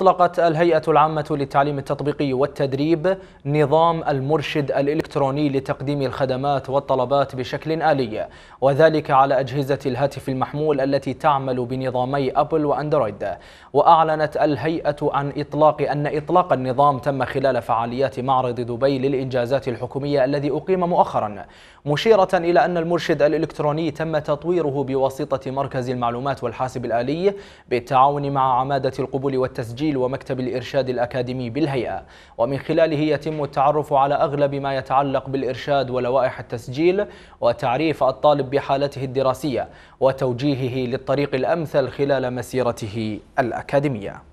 أطلقت الهيئة العامة للتعليم التطبيقي والتدريب نظام المرشد الإلكتروني لتقديم الخدمات والطلبات بشكل آلي وذلك على أجهزة الهاتف المحمول التي تعمل بنظامي أبل وأندرويد وأعلنت الهيئة عن إطلاق أن إطلاق النظام تم خلال فعاليات معرض دبي للإنجازات الحكومية الذي أقيم مؤخرا مشيرة إلى أن المرشد الإلكتروني تم تطويره بواسطة مركز المعلومات والحاسب الآلي بالتعاون مع عمادة القبول والتسجيل التسجيل ومكتب الإرشاد الأكاديمي بالهيئة ومن خلاله يتم التعرف على أغلب ما يتعلق بالإرشاد ولوائح التسجيل وتعريف الطالب بحالته الدراسية وتوجيهه للطريق الأمثل خلال مسيرته الأكاديمية